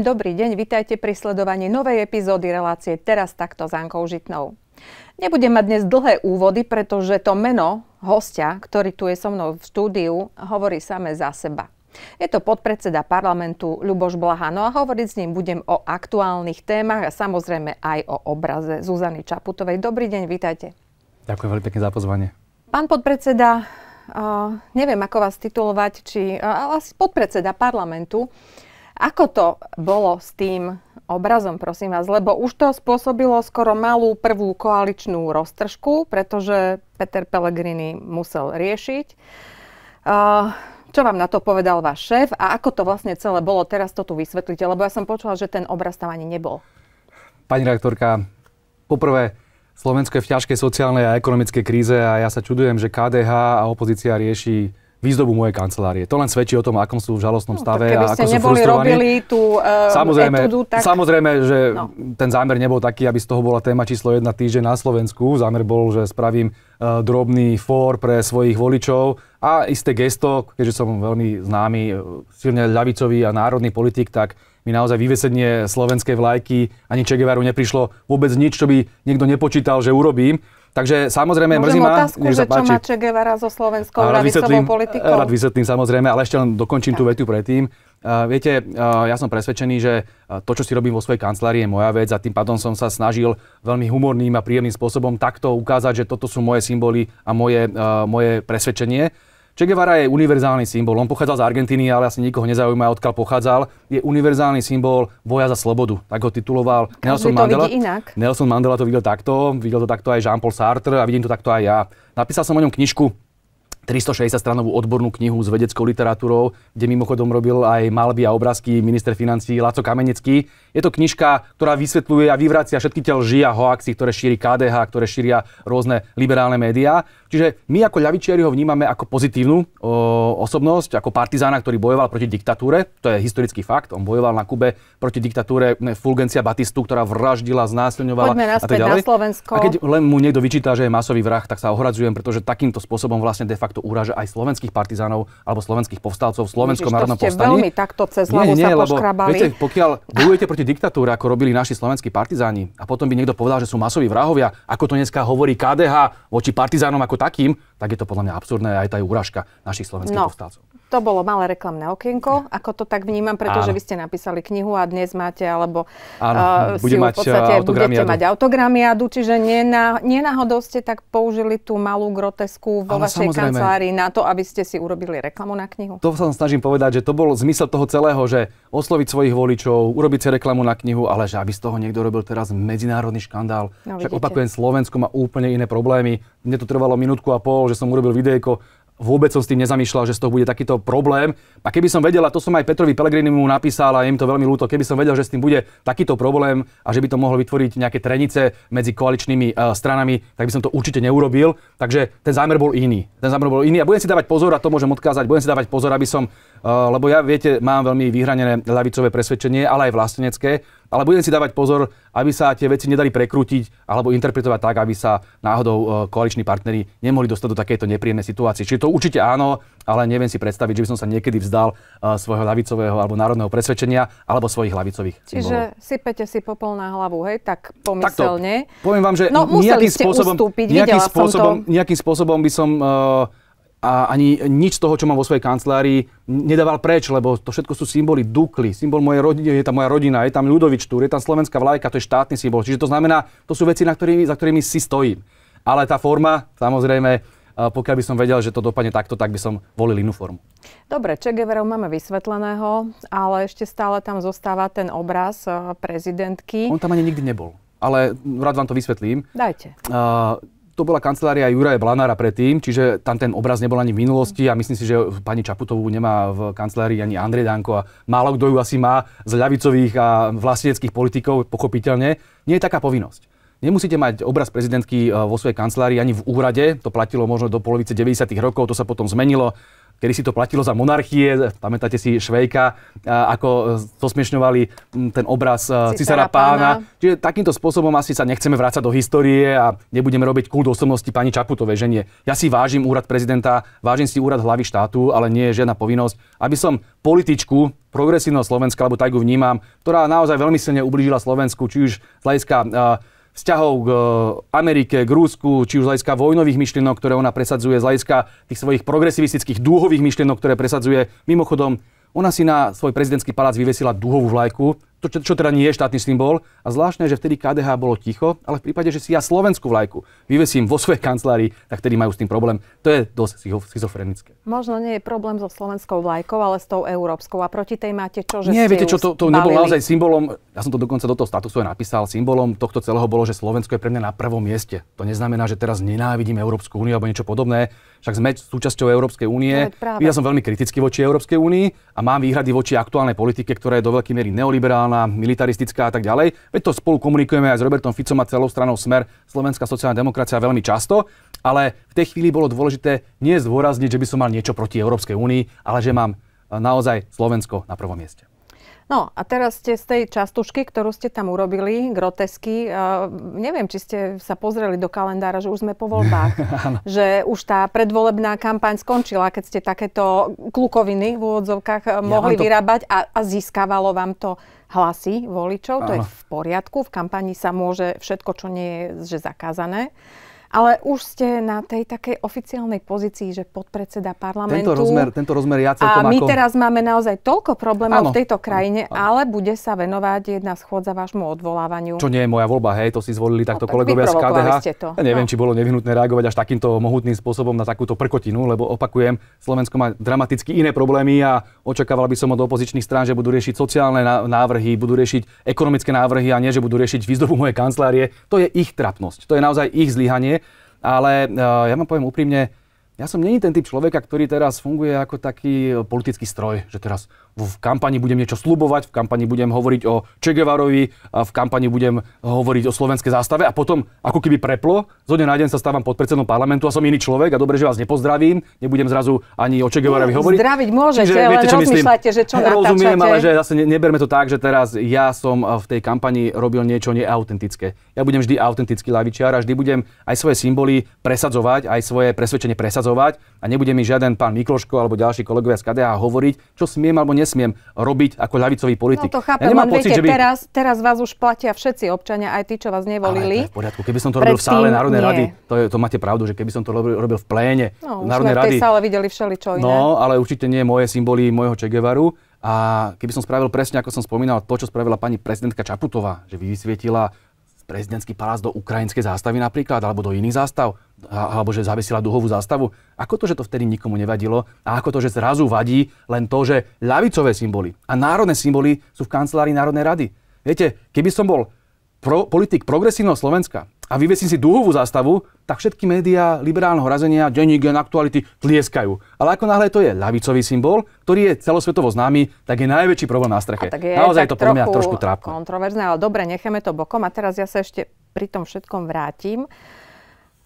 Prajem dobrý deň, vitajte pri sledovaní novej epizódy relácie Teraz takto s Ankou Žitnou. Nebudem mať dnes dlhé úvody, pretože to meno hostia, ktorý tu je so mnou v štúdiu, hovorí same za seba. Je to podpredseda parlamentu Ľuboš Blaha, no a hovoriť s ním budem o aktuálnych témach a samozrejme aj o obraze Zuzany Čaputovej. Dobrý deň, vitajte. Ďakujem veľmi pekne za pozvanie. Pán podpredseda, Uh, neviem, ako vás titulovať, či uh, ale asi podpredseda parlamentu. Ako to bolo s tým obrazom, prosím vás, lebo už to spôsobilo skoro malú prvú koaličnú roztržku, pretože Peter Pellegrini musel riešiť. čo vám na to povedal váš šéf a ako to vlastne celé bolo? Teraz to tu vysvetlite, lebo ja som počula, že ten obraz tam ani nebol. Pani redaktorka, poprvé, Slovensko je v ťažkej sociálnej a ekonomickej kríze a ja sa čudujem, že KDH a opozícia rieši výzdobu mojej kancelárie. To len svedčí o tom, akom sú v žalostnom no, stave a ako ste sú neboli frustrovaní. robili tú uh, samozrejme, etudu, tak... Samozrejme, že no. ten zámer nebol taký, aby z toho bola téma číslo jedna týždeň na Slovensku. Zámer bol, že spravím uh, drobný fór pre svojich voličov a isté gesto, keďže som veľmi známy, e, silne ľavicový a národný politik, tak mi naozaj vyvesenie slovenskej vlajky ani Čegevaru neprišlo vôbec nič, čo by niekto nepočítal, že urobím. Takže samozrejme Môžem mrzí ma, otázku, že čo má Che Guevara so slovenskou rád vysvetlím, politikou? Eh, rád vysvetlím samozrejme, ale ešte len dokončím tak. tú vetu predtým. Uh, viete, uh, ja som presvedčený, že to, čo si robím vo svojej kancelárii, je moja vec a tým pádom som sa snažil veľmi humorným a príjemným spôsobom takto ukázať, že toto sú moje symboly a moje, uh, moje presvedčenie. Che Guevara je univerzálny symbol. On pochádzal z Argentíny, ale asi nikoho nezaujíma, odkiaľ pochádzal. Je univerzálny symbol boja za slobodu. Tak ho tituloval Nelson Mandela. inak. Nelson Mandela to videl takto, videl to takto aj Jean-Paul Sartre a vidím to takto aj ja. Napísal som o ňom knižku 360-stranovú odbornú knihu s vedeckou literatúrou, kde mimochodom robil aj malby a obrázky minister financí Laco Kamenecký. Je to knižka, ktorá vysvetľuje a vyvracia všetky tie lži a hoaxy, ktoré šíri KDH, ktoré šíria rôzne liberálne médiá. Čiže my ako ľavičiari ho vnímame ako pozitívnu o, osobnosť, ako partizána, ktorý bojoval proti diktatúre. To je historický fakt. On bojoval na Kube proti diktatúre Fulgencia Batistu, ktorá vraždila, znásilňovala Poďme a tak ďalej. Na Slovensko. A keď len mu niekto vyčíta, že je masový vrah, tak sa ohradzujem, pretože takýmto spôsobom vlastne de facto to uráža aj slovenských partizánov alebo slovenských povstalcov v Slovenskom národnom povstaní. veľmi takto cez hlavu nie, nie, sa lebo, viete, pokiaľ bojujete proti diktatúre, ako robili naši slovenskí partizáni, a potom by niekto povedal, že sú masoví vrahovia, ako to dneska hovorí KDH voči partizánom ako takým, tak je to podľa mňa absurdné aj tá je úražka našich slovenských no, povstalcov. To bolo malé reklamné okienko, ako to tak vnímam, pretože Áno. vy ste napísali knihu a dnes máte, alebo Áno, uh, bude si mať v eh, podstate budete mať autogramiadu, čiže nená, nenáhodou ste tak použili tú malú grotesku vo Ale vašej samozrejme. kancelárii na to, aby ste si urobili reklamu na knihu. To sa snažím povedať, že to bol zmysel toho celého, že osloviť svojich voličov, urobiť si reklamu na knihu, ale že aby z toho niekto robil teraz medzinárodný škandál. No, Však opakujem, Slovensko má úplne iné problémy. Mne to trvalo minútku a pol, že som urobil videjko, vôbec som s tým nezamýšľal, že z toho bude takýto problém. A keby som vedel, a to som aj Petrovi Pellegrinimu napísal a im to veľmi ľúto, keby som vedel, že s tým bude takýto problém a že by to mohlo vytvoriť nejaké trenice medzi koaličnými uh, stranami, tak by som to určite neurobil. Takže ten zámer bol iný. Ten zámer bol iný a budem si dávať pozor, a to môžem odkázať, budem si dávať pozor, aby som Eh, lebo ja, viete, mám veľmi vyhranené ľavicové presvedčenie, ale aj vlastenecké, ale budem si dávať pozor, aby sa tie veci nedali prekrútiť alebo interpretovať tak, aby sa náhodou eh, koaliční partnery nemohli dostať do takéto nepríjemnej situácie. Čiže to určite áno, ale neviem si predstaviť, že by som sa niekedy vzdal eh, svojho ľavicového alebo národného presvedčenia alebo svojich ľavicových. Čiže symbolov. sypete si popol na hlavu, hej, tak pomyselne. Takto, poviem vám, že no, nejakým spôsobom, ustúpiť, nejakým, spôsobom, nejakým spôsobom by som uh, a ani nič z toho, čo mám vo svojej kancelárii, nedával preč, lebo to všetko sú symboly Dukly, symbol mojej rodiny, je tam moja rodina, je tam Ľudovič Túr, je tam slovenská vlajka, to je štátny symbol. Čiže to znamená, to sú veci, na ktorými, za ktorými si stojím. Ale tá forma, samozrejme, e, pokiaľ by som vedel, že to dopadne takto, tak by som volil inú formu. Dobre, Che Guevara máme vysvetleného, ale ešte stále tam zostáva ten obraz e, prezidentky. On tam ani nikdy nebol, ale rád vám to vysvetlím. Dajte. Uh, to bola kancelária Juraja Blanára predtým, čiže tam ten obraz nebol ani v minulosti a myslím si, že pani Čaputovú nemá v kancelárii ani Andrej Danko a málo kto ju asi má z ľavicových a vlasteneckých politikov, pochopiteľne. Nie je taká povinnosť. Nemusíte mať obraz prezidentky e, vo svojej kancelárii ani v úrade, to platilo možno do polovice 90. rokov, to sa potom zmenilo kedy si to platilo za monarchie, pamätáte si Švejka, ako zosmiešňovali ten obraz e, Cisara pána. pána. Čiže takýmto spôsobom asi sa nechceme vrácať do histórie a nebudeme robiť kult osobnosti pani Čaputovej, ženie. Ja si vážim úrad prezidenta, vážim si úrad hlavy štátu, ale nie je žiadna povinnosť, aby som političku progresívneho Slovenska, alebo tak ju vnímam, ktorá naozaj veľmi silne ublížila Slovensku, či už z hľadiska uh, vzťahov k eh, Amerike, k Rúsku, či už z hľadiska vojnových myšlienok, ktoré ona presadzuje, z hľadiska tých svojich progresivistických dúhových myšlienok, ktoré presadzuje. Mimochodom, ona si na svoj prezidentský palác vyvesila dúhovú vlajku, to, čo, čo teda nie je štátny symbol. A zvláštne, že vtedy KDH bolo ticho, ale v prípade, že si ja slovenskú vlajku vyvesím vo svojej kancelárii, tak vtedy majú s tým problém. To je dosť schizofrenické. Možno nie je problém so slovenskou vlajkou, ale s tou európskou. A proti tej máte čo, že Nie, viete čo, to, to nebolo naozaj symbolom, ja som to dokonca do toho statusu aj napísal, symbolom tohto celého bolo, že Slovensko je pre mňa na prvom mieste. To neznamená, že teraz nenávidím Európsku úniu alebo niečo podobné. Však sme súčasťou Európskej únie. Ja som veľmi kritický voči Európskej únii a mám výhrady voči aktuálnej politike, ktorá je do veľkej miery neoliberálna liberálna, militaristická a tak ďalej. Veď to spolu komunikujeme aj s Robertom Ficom a celou stranou Smer, Slovenská sociálna demokracia veľmi často, ale v tej chvíli bolo dôležité nie zdôrazniť, že by som mal niečo proti Európskej únii, ale že mám e, naozaj Slovensko na prvom mieste. No a teraz ste z tej častušky, ktorú ste tam urobili, grotesky, uh, neviem, či ste sa pozreli do kalendára, že už sme po voľbách, že už tá predvolebná kampaň skončila, keď ste takéto klukoviny v úvodzovkách e, ja mohli to... vyrábať a, a získavalo vám to hlasy voličov, ano. to je v poriadku, v kampani sa môže všetko, čo nie je že zakázané. Ale už ste na tej takej oficiálnej pozícii, že podpredseda parlamentu. Tento rozmer, tento rozmer ja celkom A my ako... teraz máme naozaj toľko problémov áno, v tejto krajine, áno, áno. ale bude sa venovať jedna schôdza vášmu odvolávaniu. Čo nie je moja voľba, hej, to si zvolili takto no, tak kolegovia z KDH. Ste to. Ja neviem, no. či bolo nevyhnutné reagovať až takýmto mohutným spôsobom na takúto prkotinu, lebo opakujem, Slovensko má dramaticky iné problémy a očakával by som od opozičných strán, že budú riešiť sociálne návrhy, budú riešiť ekonomické návrhy a nie, že budú riešiť výzdobu mojej kancelárie. To je ich trapnosť, to je naozaj ich zlyhanie. Ale e, ja vám poviem úprimne, ja som není ten typ človeka, ktorý teraz funguje ako taký politický stroj, že teraz v kampani budem niečo slubovať, v kampani budem hovoriť o Čegevarovi, v kampani budem hovoriť o slovenskej zástave a potom ako keby preplo, zo dňa na deň sa stávam podpredsedom parlamentu a som iný človek a dobre, že vás nepozdravím, nebudem zrazu ani o Čegevarovi hovoriť. Zdraviť môžete, Čiže, viete, čo rozmýšľate, že čo natáčate. Rozumiem, ale že zase neberme to tak, že teraz ja som e, v tej kampani robil niečo neautentické. Ja budem vždy autentický lavičiar a vždy budem aj svoje symboly presadzovať, aj svoje presvedčenie presadzovať a nebude mi žiaden pán Mikloško alebo ďalší kolegovia z KDA hovoriť, čo smiem alebo nesmiem robiť ako ľavicový politik. No to chápem, ja nemám pocit, viete, že by... teraz, teraz vás už platia všetci občania, aj tí, čo vás nevolili. Ale v poriadku, keby som to robil Predtým, v sále Národnej nie. rady, to, je, to máte pravdu, že keby som to robil, robil v pléne no, Národnej rady. No, sále videli čo iné. No, ale určite nie moje symboly môjho Čegevaru. A keby som spravil presne, ako som spomínal, to, čo spravila pani prezidentka Čaputová, že vysvietila prezidentský palác do ukrajinskej zástavy napríklad, alebo do iných zástav, alebo že zavesila duhovú zástavu. Ako to, že to vtedy nikomu nevadilo a ako to, že zrazu vadí len to, že ľavicové symboly a národné symboly sú v kancelárii Národnej rady. Viete, keby som bol pro, politik progresívneho Slovenska a vyvesím si dúhovú zástavu, tak všetky médiá liberálneho razenia, denní gen, aktuality tlieskajú. Ale ako náhle to je ľavicový symbol, ktorý je celosvetovo známy, tak je najväčší problém na streche. tak je Naozaj tak to pre mňa trošku trápne. Kontroverzné, ale dobre, necháme to bokom. A teraz ja sa ešte pri tom všetkom vrátim.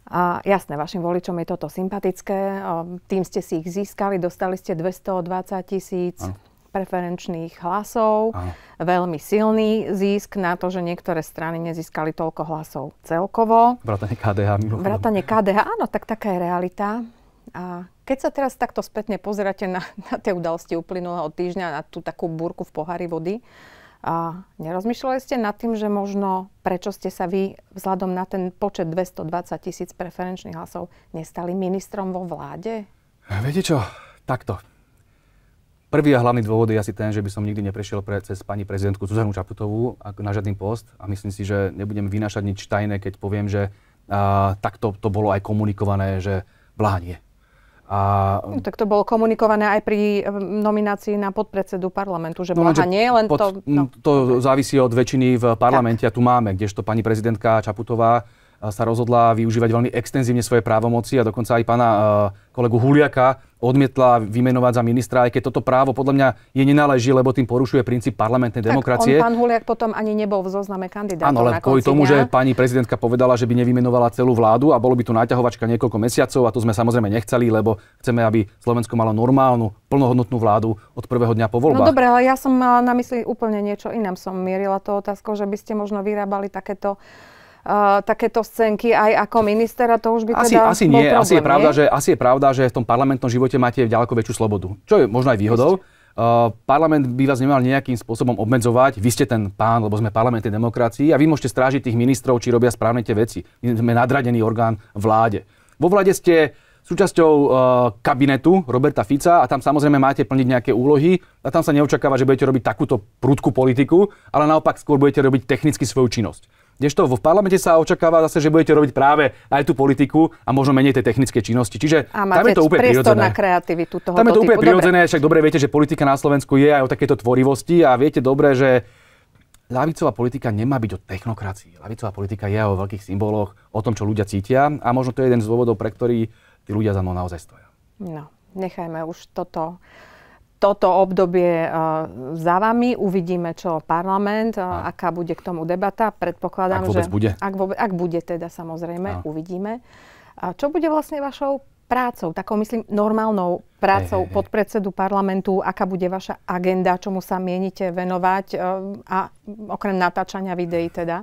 A jasné, vašim voličom je toto sympatické, tým ste si ich získali, dostali ste 220 tisíc. Ano preferenčných hlasov, Aha. veľmi silný zisk na to, že niektoré strany nezískali toľko hlasov celkovo. Vrátane KDH. Vrátane KDH, áno, tak taká je realita. A keď sa teraz takto spätne pozeráte na, na tie udalosti uplynulého týždňa, na tú takú burku v pohári vody, a nerozmýšľali ste nad tým, že možno prečo ste sa vy vzhľadom na ten počet 220 tisíc preferenčných hlasov nestali ministrom vo vláde? Viete čo, takto. Prvý a hlavný dôvod je asi ten, že by som nikdy neprešiel pre, cez pani prezidentku Zuzanu Čaputovú na žiadny post a myslím si, že nebudem vynášať nič tajné, keď poviem, že a, takto to bolo aj komunikované, že Blaha nie. A... No, tak to bolo komunikované aj pri nominácii na podpredsedu parlamentu, že no, Blaha nie, len pod, to... No. To závisí od väčšiny v parlamente tak. a tu máme, kdežto pani prezidentka Čaputová sa rozhodla využívať veľmi extenzívne svoje právomoci a dokonca aj pána e, kolegu Huliaka odmietla vymenovať za ministra, aj keď toto právo podľa mňa je nenáleží, lebo tým porušuje princíp parlamentnej tak demokracie. On, pán Huliak potom ani nebol v zozname kandidátov. Áno, ale kvôli tomu, dňa. že pani prezidentka povedala, že by nevymenovala celú vládu a bolo by tu naťahovačka niekoľko mesiacov a to sme samozrejme nechceli, lebo chceme, aby Slovensko malo normálnu, plnohodnotnú vládu od prvého dňa po voľbách. No dobre, ale ja som mala na mysli úplne niečo iné. Som mierila to otázkou, že by ste možno vyrábali takéto Eh, takéto scénky aj ako minister a to už by asi, teda asi nie, problém, asi je pravda, nie? Že, asi je pravda, že v tom parlamentnom živote máte ďaleko väčšiu slobodu, čo je možno aj výhodou. Uh, parlament by vás nemal nejakým spôsobom obmedzovať. Vy ste ten pán, lebo sme parlamenty demokracii a vy môžete strážiť tých ministrov, či robia správne tie veci. My sme nadradený orgán vláde. Vo vláde ste súčasťou uh, kabinetu Roberta Fica a tam samozrejme máte plniť nejaké úlohy a tam sa neočakáva, že budete robiť takúto prúdku politiku, ale naopak skôr budete robiť technicky svoju činnosť. Kdežto v parlamente sa očakáva zase, že budete robiť práve aj tú politiku a možno menej tej technické činnosti. Čiže a tam je to úplne prirodzené. na kreativitu toho Tam je to úplne prirodzené, však dobre viete, že politika na Slovensku je aj o takéto tvorivosti a viete dobre, že Lavicová politika nemá byť o technokracii. Lavicová politika je o veľkých symboloch, o tom, čo ľudia cítia a možno to je jeden z dôvodov, pre ktorý tí ľudia za mnou naozaj stoja. No, nechajme už toto toto obdobie eh, za vami. Uvidíme, čo parlament, a. Eh, aká bude k tomu debata. Predpokladám, ak vôbec že... Bude. Ak, bude. ak bude teda, samozrejme, a. uvidíme. A čo bude vlastne vašou prácou, takou myslím normálnou prácou hey, hey, podpredsedu parlamentu, aká bude vaša agenda, čomu sa mienite venovať eh, a okrem natáčania videí teda?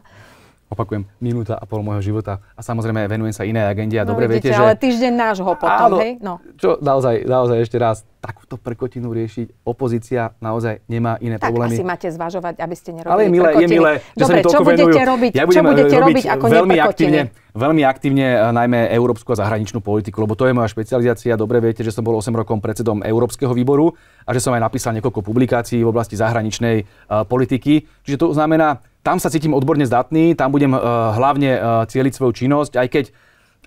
opakujem, minúta a pol môjho života. A samozrejme venujem sa inej agende a no, dobre vidíte, viete, že... ale týždeň nášho potom, áno, hej? No. Čo naozaj, naozaj ešte raz, takúto prkotinu riešiť opozícia naozaj nemá iné tak problémy. Tak asi máte zvažovať, aby ste nerobili Ale je milé, prkotiny. je milé, že dobre, sa čo budete venujú. robiť? Ja budem čo e, budete robiť, ako veľmi aktívne, veľmi aktívne e, najmä európsku a zahraničnú politiku, lebo to je moja špecializácia. Dobre viete, že som bol 8 rokov predsedom Európskeho výboru a že som aj napísal niekoľko publikácií v oblasti zahraničnej uh, politiky. Čiže to znamená, tam sa cítim odborne zdatný, tam budem eh, hlavne eh, cieliť svoju činnosť, aj keď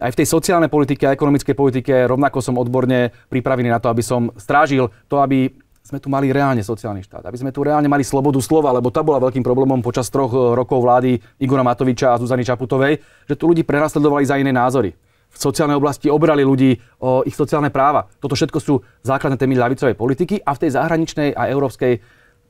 aj v tej sociálnej politike a ekonomickej politike rovnako som odborne pripravený na to, aby som strážil to, aby sme tu mali reálne sociálny štát, aby sme tu reálne mali slobodu slova, lebo tá bola veľkým problémom počas troch eh, rokov vlády Igora Matoviča a Zuzany Čaputovej, že tu ľudí prenasledovali za iné názory. V sociálnej oblasti obrali ľudí o ich sociálne práva. Toto všetko sú základné témy ľavicovej politiky a v tej zahraničnej a európskej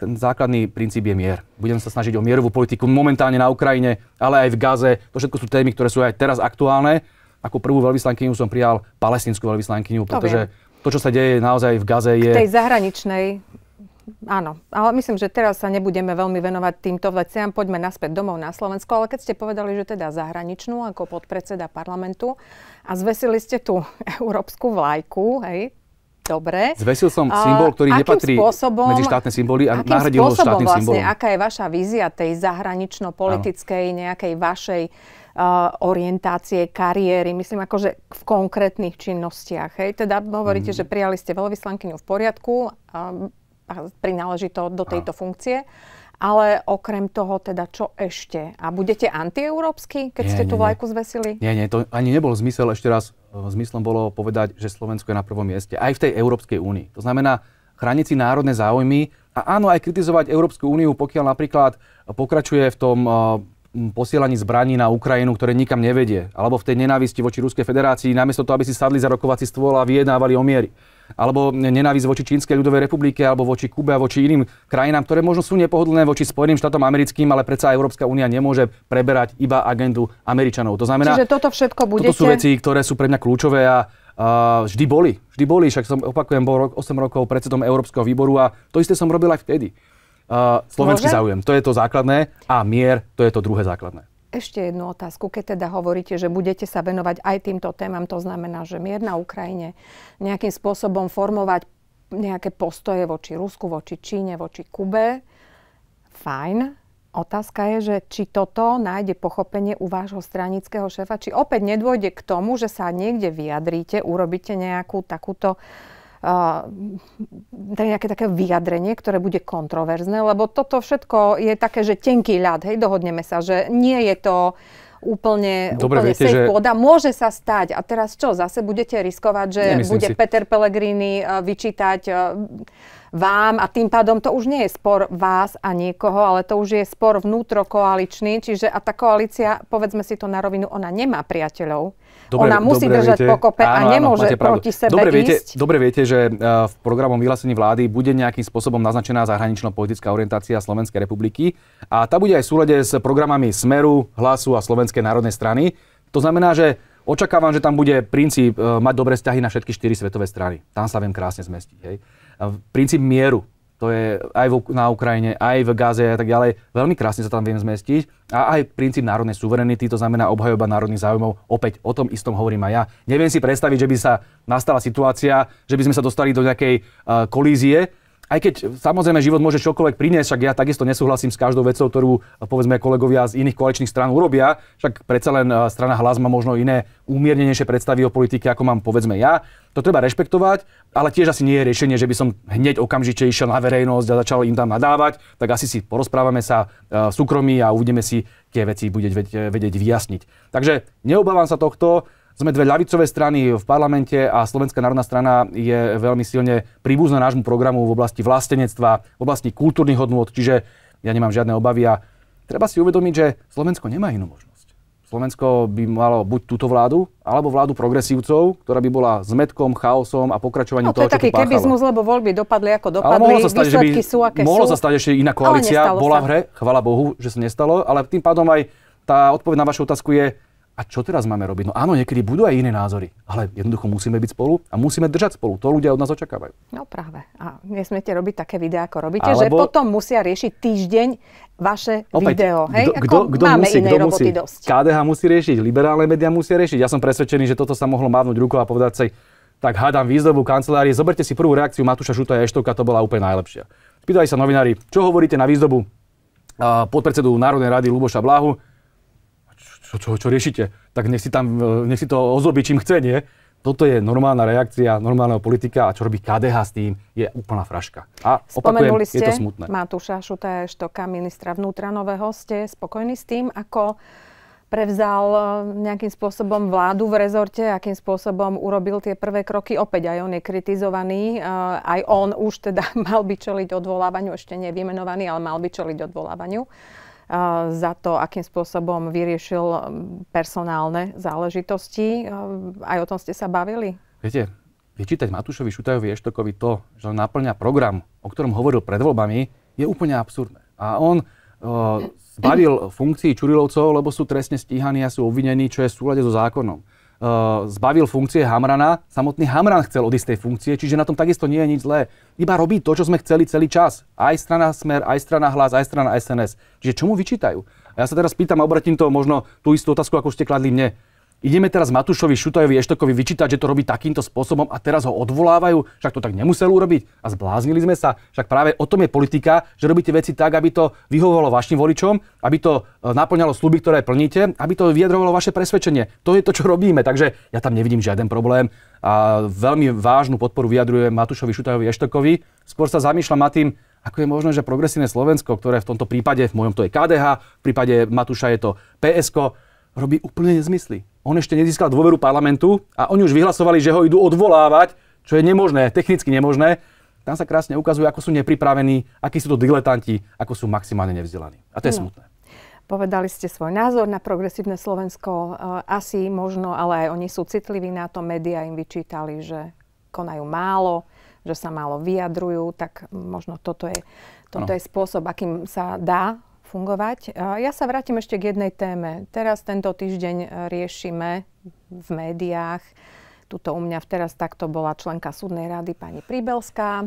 ten základný princíp je mier. Budeme sa snažiť o mierovú politiku momentálne na Ukrajine, ale aj v Gaze. To všetko sú témy, ktoré sú aj teraz aktuálne. Ako prvú veľvyslankyňu som prijal palestinskú veľvyslankyňu, pretože to, čo sa deje naozaj v Gaze je... K tej zahraničnej Áno, ale myslím, že teraz sa nebudeme veľmi venovať týmto veciam. Poďme naspäť domov na Slovensko. Ale keď ste povedali, že teda zahraničnú ako podpredseda parlamentu a zvesili ste tú európsku vlajku, hej, Dobre. Zvesil som symbol, ktorý uh, nepatrí spôsobom, medzi štátne symboly a nahradil ho štátnym vlastne, symbolom. aká je vaša vízia tej zahranično-politickej, nejakej vašej uh, orientácie, kariéry, myslím akože v konkrétnych činnostiach. Hej? Teda hovoríte, mm. že prijali ste veľvyslankyňu v poriadku, eh, a prináleží to do tejto Áno. funkcie. Ale okrem toho teda čo ešte? A budete antieurópsky, keď nie, ste nie, tú vlajku nie. zvesili? Nie, nie, to ani nebol zmysel. Ešte raz, e, zmyslom bolo povedať, že Slovensko je na prvom mieste. Aj v tej Európskej únii. To znamená, chrániť si národné záujmy a áno, aj kritizovať Európsku úniu, pokiaľ napríklad pokračuje v tom e, posielaní zbraní na Ukrajinu, ktoré nikam nevedie, alebo v tej nenávisti voči Ruskej federácii, namiesto toho, aby si sadli za rokovací stôl a vyjednávali o miery alebo nenávisť voči Čínskej ľudovej republike, alebo voči Kube a voči iným krajinám, ktoré možno sú nepohodlné voči Spojeným štátom americkým, ale predsa Európska únia nemôže preberať iba agendu Američanov. To znamená, že toto všetko bude. Toto sú veci, ktoré sú pre mňa kľúčové a a vždy boli, vždy boli, však som opakujem, bol rok, 8 rokov predsedom Európskeho výboru a to isté som robil aj vtedy. Uh, slovenský Môžem? záujem. To je to základné a mier, to je to druhé základné. Ešte jednu otázku. Keď teda hovoríte, že budete sa venovať aj týmto témam, to znamená, že mier na Ukrajine nejakým spôsobom formovať nejaké postoje voči Rusku, voči Číne, voči Kube, fajn. Otázka je, že či toto nájde pochopenie u vášho stranického šéfa, či opäť nedôjde k tomu, že sa niekde vyjadríte, urobíte nejakú takúto uh, nejaké také vyjadrenie, ktoré bude kontroverzné, lebo toto všetko je také, že tenký ľad, hej, dohodneme sa, že nie je to úplne, Dobre, úplne viete, safe že... pôda. Môže sa stať. A teraz čo? Zase budete riskovať, že Nemyslím bude si... Peter Pellegrini e, vyčítať e, vám a tým pádom to už nie je spor vás a niekoho, ale to už je spor vnútrokoaličný, čiže a tá koalícia, povedzme si to na rovinu, ona nemá priateľov. Dobre, ona musí dobre, držať viete, pokope áno, a nemôže áno, proti sebe dobre, ísť. viete, Dobre viete, že eh, v programom vyhlásení vlády bude nejakým spôsobom naznačená zahranično-politická orientácia Slovenskej republiky a tá bude aj v súlade s programami Smeru, Hlasu a Slovenskej národnej strany. To znamená, že očakávam, že tam bude princíp eh, mať dobré vzťahy na všetky štyri svetové strany. Tam sa viem krásne zmestiť. Hej princíp mieru, to je aj na Ukrajine, aj v Gaze a tak ďalej. Veľmi krásne sa tam viem zmestiť. A aj princíp národnej suverenity, to znamená obhajoba národných záujmov. Opäť o tom istom hovorím aj ja. Neviem si predstaviť, že by sa nastala situácia, že by sme sa dostali do nejakej eh, kolízie, aj keď e, samozrejme život môže čokoľvek priniesť, však ja takisto nesúhlasím s každou vecou, ktorú e, povedzme kolegovia z iných koaličných strán urobia, však predsa len e, strana hlas má možno iné umiernenejšie predstavy o politike, ako mám povedzme ja. To treba rešpektovať, ale tiež asi nie je riešenie, že by som hneď okamžite išiel na verejnosť a začal im tam nadávať, tak asi si porozprávame sa súkromí a uvidíme si tie veci budieť vedieť vyjasniť. Takže neobávam sa tohto, sme dve ľavicové strany v parlamente a Slovenská národná strana je veľmi silne príbuzná nášmu programu v oblasti vlastenectva, v oblasti kultúrnych hodnôt, čiže ja nemám žiadne obavy a treba si uvedomiť, že Slovensko nemá inú možnosť. Slovensko by malo buď túto vládu, alebo vládu progresívcov, ktorá by bola zmetkom, chaosom a pokračovaním no, to toho, čo taký kebizmus, lebo voľby dopadli ako dopadli, mohlo sa stať, že by, sú, aké mohlo sú. sa stať ešte iná koalícia, bola sa. v hre, chvala Bohu, že sa nestalo, ale tým pádom aj tá odpoveď na vašu otázku je, a čo teraz máme robiť? No áno, niekedy budú aj iné názory, ale jednoducho musíme byť spolu a musíme držať spolu. To ľudia od nás očakávajú. No práve. A nesmiete robiť také videá, ako robíte, Alebo... že potom musia riešiť týždeň vaše Opäť, video. Hej? Kdo, kdo máme musí, kdo musí. dosť. KDH musí riešiť, liberálne médiá musia riešiť. Ja som presvedčený, že toto sa mohlo mávnuť rukou a povedať si, tak hádam výzdobu kancelárie, zoberte si prvú reakciu Matúša Šuta Eštovka, to bola úplne najlepšia. Spýtali sa novinári, čo hovoríte na výzdobu podpredsedu Národnej rady Luboša Blahu, čo, čo, čo riešite? Tak nech si, tam, e, nech si to ozobí, čím chce, nie? Toto je normálna reakcia normálneho politika a čo robí KDH s tým, je úplná fraška. A Spomenuli ste je to smutné. Matúša Šutá Štoka, ministra vnútra nového. Ste spokojní s tým, ako prevzal e, nejakým spôsobom vládu v rezorte, akým spôsobom urobil tie prvé kroky. Opäť aj on je kritizovaný, e, aj on už teda mal by čeliť odvolávaniu, ešte nevymenovaný, ale mal by čeliť odvolávaniu za to, akým spôsobom vyriešil personálne záležitosti. Aj o tom ste sa bavili? Viete, vyčítať Matúšovi Šutajovi Eštokovi to, že on naplňa program, o ktorom hovoril pred voľbami, je úplne absurdné. A on e, zbavil funkcii Čurilovcov, lebo sú trestne stíhaní a sú obvinení, čo je v súlade so zákonom. Eh, zbavil funkcie Hamrana, samotný Hamran chcel odísť z tej funkcie, čiže na tom takisto nie je nič zlé. Iba robí to, čo sme chceli celý čas. Aj strana Smer, aj strana Hlas, aj strana SNS. Čiže čomu vyčítajú? A ja sa teraz pýtam a obratím to možno tú istú otázku, ako ste kladli mne ideme teraz Matušovi Šutajovi, Eštokovi vyčítať, že to robí takýmto spôsobom a teraz ho odvolávajú, však to tak nemusel urobiť a zbláznili sme sa. Však práve o tom je politika, že robíte veci tak, aby to vyhovovalo vašim voličom, aby to e, naplňalo sluby, ktoré plníte, aby to vyjadrovalo vaše presvedčenie. To je to, čo robíme, takže ja tam nevidím žiaden problém a veľmi vážnu podporu vyjadruje Matušovi Šutajovi, Eštokovi. Skôr sa zamýšľam nad tým, ako je možné, že progresívne Slovensko, ktoré v tomto prípade, v mojom to je KDH, v prípade Matuša je to PSK, robí úplne nezmysly. On ešte nezískal dôveru parlamentu a oni už vyhlasovali, že ho idú odvolávať, čo je nemožné, technicky nemožné. Tam sa krásne ukazuje, ako sú nepripravení, akí sú to diletanti, ako sú maximálne nevzdelaní. A to je no. smutné. Povedali ste svoj názor na progresívne Slovensko. E, asi možno, ale aj oni sú citliví na to. Média im vyčítali, že konajú málo, že sa málo vyjadrujú. Tak možno toto je, toto no. je spôsob, akým sa dá fungovať. Ja sa vrátim ešte k jednej téme. Teraz tento týždeň e, riešime v médiách Tuto u mňa teraz takto bola členka súdnej rady pani Príbelská, e,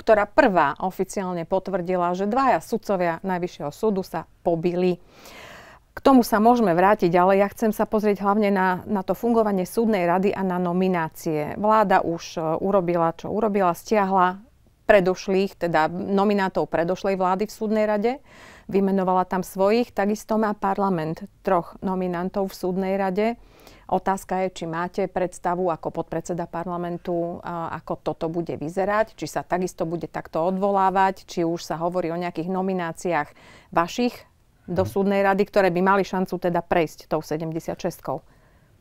ktorá prvá oficiálne potvrdila, že dvaja sudcovia Najvyššieho súdu sa pobili. K tomu sa môžeme vrátiť, ale ja chcem sa pozrieť hlavne na, na to fungovanie súdnej rady a na nominácie. Vláda už e, urobila, čo urobila, stiahla predošlých, teda nominátov predošlej vlády v súdnej rade vymenovala tam svojich. Takisto má parlament troch nominantov v súdnej rade. Otázka je, či máte predstavu ako podpredseda parlamentu, ako toto bude vyzerať, či sa takisto bude takto odvolávať, či už sa hovorí o nejakých nomináciách vašich do mhm. súdnej rady, ktoré by mali šancu teda prejsť tou 76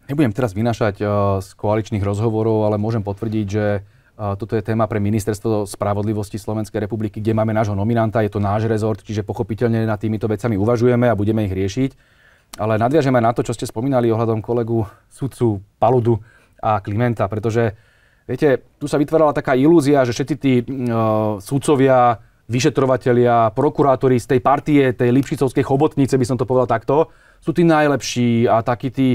Nebudem teraz vynašať e, z koaličných rozhovorov, ale môžem potvrdiť, že toto je téma pre Ministerstvo spravodlivosti Slovenskej republiky, kde máme nášho nominanta, je to náš rezort, čiže pochopiteľne nad týmito vecami uvažujeme a budeme ich riešiť. Ale nadviažeme na to, čo ste spomínali ohľadom kolegu sudcu Paludu a Klimenta, pretože viete, tu sa vytvárala taká ilúzia, že všetci tí uh, sudcovia, vyšetrovatelia, prokurátori z tej partie, tej Lipšicovskej chobotnice, by som to povedal takto, sú tí najlepší a takí tí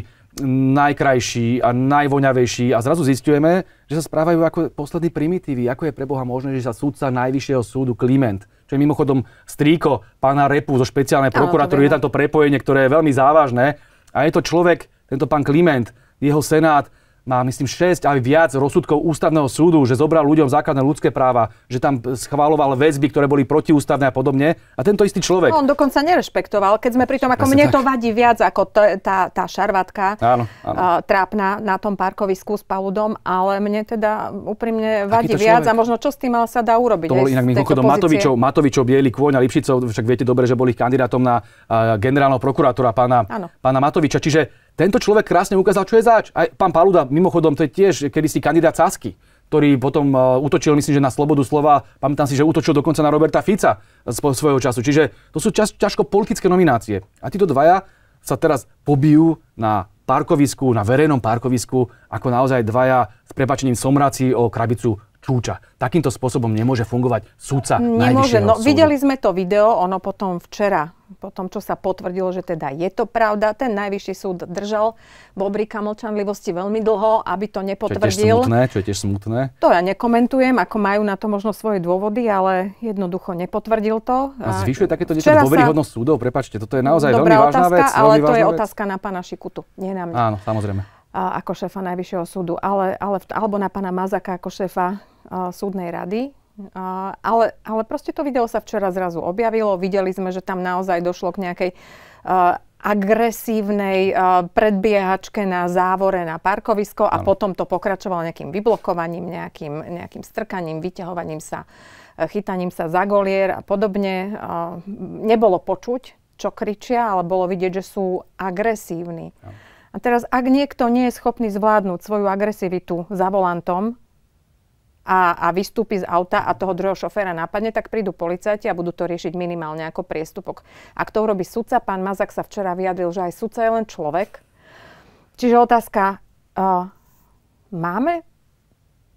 najkrajší a najvoňavejší a zrazu zistujeme, že sa správajú ako poslední primitívy. Ako je pre Boha možné, že sa súdca Najvyššieho súdu Kliment, čo je mimochodom strýko pána Repu zo špeciálnej prokuratúry, je tam to prepojenie, ktoré je veľmi závažné. A je to človek, tento pán Kliment, jeho senát, má, myslím, 6 aj viac rozsudkov ústavného súdu, že zobral ľuďom základné ľudské práva, že tam schváloval väzby, ktoré boli protiústavné a podobne. A tento istý človek. No, on dokonca nerešpektoval, keď sme pri tom, ako mne tak. to vadí viac ako t- tá, tá šarvatka áno, áno. Uh, trápna na tom parkovisku s Paludom, ale mne teda úprimne vadí viac a možno čo s tým mal sa dá urobiť. To bol inak mimochodom Matovičov, Matovičov, Bielý Kôň a Lipšicov, však viete dobre, že boli kandidátom na uh, generálneho prokurátora pána, pána Matoviča. Čiže tento človek krásne ukázal, čo je zač. Aj pán Paluda, mimochodom, to je tiež kedysi kandidát Sasky ktorý potom e, útočil, myslím, že na slobodu slova, pamätám si, že útočil dokonca na Roberta Fica z svojho času. Čiže to sú čas, ťažko politické nominácie. A títo dvaja sa teraz pobijú na parkovisku, na verejnom parkovisku, ako naozaj dvaja s prepačením somraci o krabicu kľúča. Takýmto spôsobom nemôže fungovať súdca Nemôže. No, súdu. videli sme to video, ono potom včera, po tom, čo sa potvrdilo, že teda je to pravda, ten najvyšší súd držal Bobrika mlčanlivosti veľmi dlho, aby to nepotvrdil. Čo je tiež smutné, čo je tiež smutné. To ja nekomentujem, ako majú na to možno svoje dôvody, ale jednoducho nepotvrdil to. A zvyšuje takéto niečo dôveryhodnosť sa... súdov? Prepačte, toto je naozaj Dobrá veľmi otázka, vážna vec. Ale to je vec. otázka na pána Šikutu, nie na mňa. Áno, samozrejme. A, ako šéfa Najvyššieho súdu, ale, ale, alebo na pána Mazaka ako šéfa uh, súdnej rady. Uh, ale, ale proste to video sa včera zrazu objavilo. Videli sme, že tam naozaj došlo k nejakej uh, agresívnej uh, predbiehačke na závore na parkovisko a ano. potom to pokračovalo nejakým vyblokovaním, nejakým, nejakým strkaním, vyťahovaním sa, e, chytaním sa za golier a podobne. Uh, nebolo počuť, čo kričia, ale bolo vidieť, že sú agresívni. Ano. A teraz, ak niekto nie je schopný zvládnuť svoju agresivitu za volantom, a, a vystúpi z auta a toho druhého šoféra napadne, tak prídu policajti a budú to riešiť minimálne ako priestupok. Ak to urobí sudca, pán Mazak sa včera vyjadril, že aj sudca je len človek. Čiže otázka, uh, máme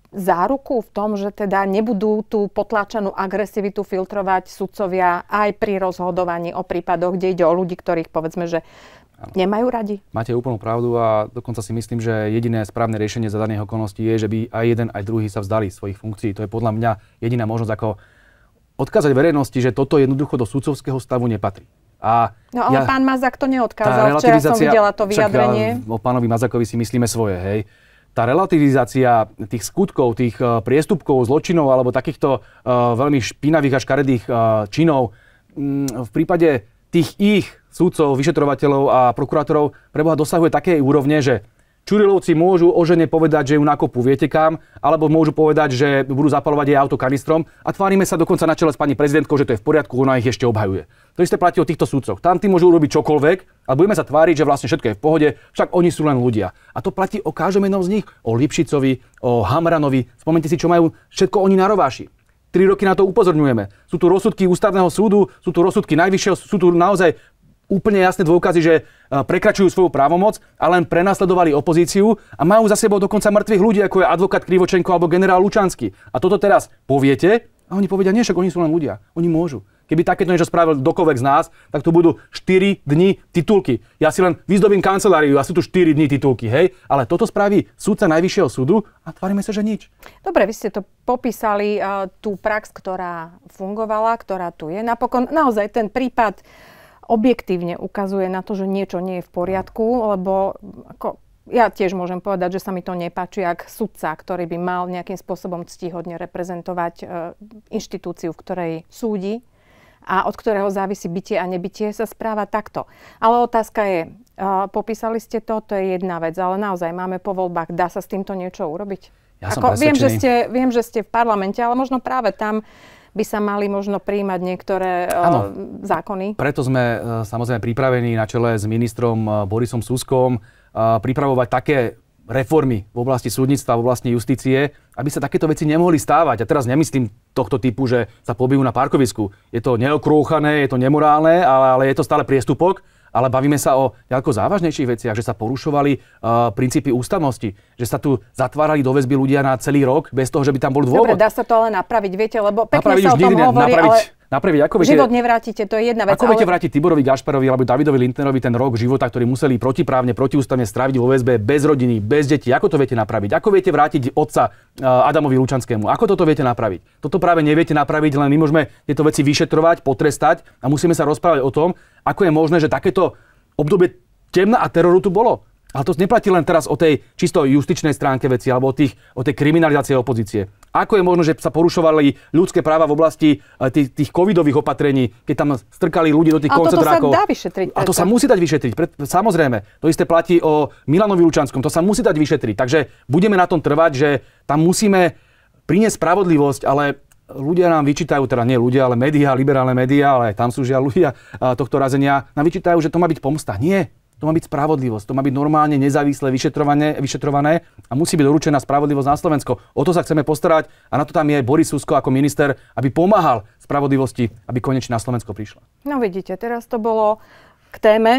záruku v tom, že teda nebudú tú potláčanú agresivitu filtrovať sudcovia aj pri rozhodovaní o prípadoch, kde ide o ľudí, ktorých povedzme, že Ano. Nemajú radi. Máte úplnú pravdu a dokonca si myslím, že jediné správne riešenie za daných okolností je, že by aj jeden, aj druhý sa vzdali svojich funkcií. To je podľa mňa jediná možnosť, ako odkázať verejnosti, že toto jednoducho do sudcovského stavu nepatrí. A no ale ja, pán Mazak to neodkázal, včera som videla to vyjadrenie. Však, o pánovi Mazakovi si myslíme svoje, hej tá relativizácia tých skutkov, tých e, priestupkov, zločinov alebo takýchto e, veľmi špinavých a škaredých e, činov mm, v prípade tých ich súdcov, vyšetrovateľov a prokurátorov preboha dosahuje také úrovne, že Čurilovci môžu o žene povedať, že ju nakopú viete kam, alebo môžu povedať, že budú zapalovať jej auto kanistrom a tvárime sa dokonca na čele s pani prezidentkou, že to je v poriadku, ona ich ešte obhajuje. To isté platí o týchto súdcoch. Tam tí môžu urobiť čokoľvek a budeme sa tváriť, že vlastne všetko je v pohode, však oni sú len ľudia. A to platí o každom jednom z nich, o Lipšicovi, o Hamranovi. Spomente si, čo majú všetko oni na rováši. Tri roky na to upozorňujeme. Sú tu rozsudky ústavného súdu, sú tu rozsudky najvyššieho, sú tu naozaj úplne jasné dôkazy, že e, prekračujú svoju právomoc a len prenasledovali opozíciu a majú za sebou dokonca mŕtvych ľudí, ako je advokát Krivočenko alebo generál Lučanský. A toto teraz poviete a oni povedia, nie, však oni sú len ľudia, oni môžu. Keby takéto niečo spravil dokovek z nás, tak to budú 4 dní titulky. Ja si len vyzdobím kanceláriu a sú tu 4 dní titulky, hej? Ale toto spraví súdca Najvyššieho súdu a tvárime sa, že nič. Dobre, vy ste to popísali, e, tú prax, ktorá fungovala, ktorá tu je. Napokon naozaj ten prípad objektívne ukazuje na to, že niečo nie je v poriadku, lebo ako, ja tiež môžem povedať, že sa mi to nepáči, ak sudca, ktorý by mal nejakým spôsobom ctihodne reprezentovať e, inštitúciu, v ktorej súdi a od ktorého závisí bytie a nebytie, sa správa takto. Ale otázka je, e, popísali ste to, to je jedna vec, ale naozaj máme po voľbách, dá sa s týmto niečo urobiť? Ja Ako, som viem, že ste, viem, že ste v parlamente, ale možno práve tam by sa mali možno príjmať niektoré ano, e, zákony. Preto sme e, samozrejme pripravení na čele s ministrom e, Borisom Suskom pripravovať také reformy v oblasti súdnictva, v oblasti justície, aby sa takéto veci nemohli stávať. A teraz nemyslím tohto typu, že sa pobijú na parkovisku. Je to neokrúchané, je to nemorálne, ale, ale je to stále priestupok ale bavíme sa o ďaleko závažnejších veciach, že sa porušovali uh, princípy ústavnosti, že sa tu zatvárali do väzby ľudia na celý rok bez toho, že by tam bol dôvod. Dobre, dá sa to ale napraviť, viete, lebo pekne napraviť sa o tom hovorí, napraviť... ale napraviť. Ako viete, Život nevrátite, to je jedna vec. Ako ale... viete vrátiť Tiborovi Gašparovi alebo Davidovi Lintnerovi ten rok života, ktorý museli protiprávne, protiústavne straviť vo väzbe bez rodiny, bez detí? Ako to viete napraviť? Ako viete vrátiť otca eh, Adamovi Lučanskému? Ako toto viete napraviť? Toto práve neviete napraviť, len my môžeme tieto veci vyšetrovať, potrestať a musíme sa rozprávať o tom, ako je možné, že takéto obdobie temna a teroru tu bolo. Ale to neplatí len teraz o tej čisto justičnej stránke veci alebo o, tých, o tej kriminalizácie opozície. Ako je možno, že sa porušovali ľudské práva v oblasti e, tých, tých covidových opatrení, keď tam strkali ľudí do tých koncentrákov? A to sa dá vyšetriť. A to sa musí dať vyšetriť. Samozrejme, to isté platí o Milanovi Lučanskom, to sa musí dať vyšetriť. Takže budeme na tom trvať, že tam musíme priniesť spravodlivosť, ale ľudia nám vyčítajú, teda nie ľudia, ale médiá, liberálne médiá, ale tam sú žiaľ ľudia e, tohto razenia, nám vyčítajú, že to má byť pomsta. Nie, to má byť spravodlivosť, to má byť normálne nezávislé vyšetrovanie vyšetrované a musí byť doručená spravodlivosť na Slovensko. O to sa chceme postarať a na to tam je Boris Susko ako minister, aby pomáhal spravodlivosti, aby konečne na Slovensko prišla. No vidíte, teraz to bolo k téme,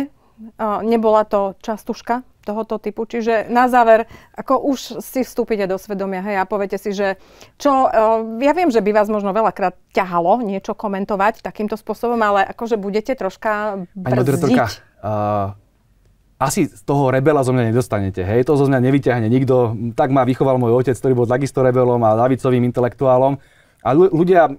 nebola to častuška tohoto typu. Čiže na záver, ako už si vstúpite do svedomia hej, a poviete si, že čo, e, ja viem, že by vás možno veľakrát ťahalo niečo komentovať takýmto spôsobom, ale akože budete troška brzdiť. Pani uh, asi z toho rebela zo mňa nedostanete, hej, to zo mňa nevyťahne nikto. Tak ma vychoval môj otec, ktorý bol takisto rebelom a davicovým intelektuálom. A ľudia a,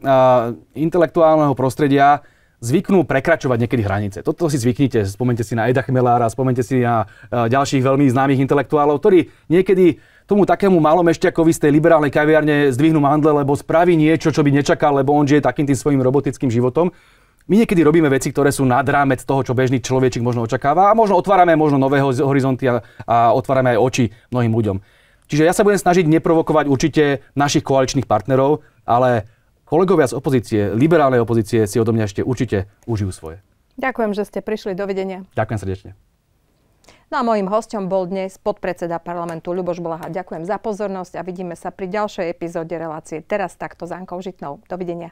intelektuálneho prostredia zvyknú prekračovať niekedy hranice. Toto si zvyknite, spomente si na Eda Chmelára, spomente si na a, ďalších veľmi známych intelektuálov, ktorí niekedy tomu takému malomešťakovi z tej liberálnej kaviarne zdvihnú mandle, lebo spraví niečo, čo by nečakal, lebo on žije takým tým svojim robotickým životom my niekedy robíme veci, ktoré sú nad rámec toho, čo bežný človečik možno očakáva a možno otvárame možno nové horizonty a, a otvárame aj oči mnohým ľuďom. Čiže ja sa budem snažiť neprovokovať určite našich koaličných partnerov, ale kolegovia z opozície, liberálnej opozície si odo mňa ešte určite užijú svoje. Ďakujem, že ste prišli. Dovidenia. Ďakujem srdečne. No a mojim hostom bol dnes podpredseda parlamentu Ľuboš Blaha. Ďakujem za pozornosť a vidíme sa pri ďalšej epizóde relácie Teraz takto s Ankou Žitnou. Dovidenia.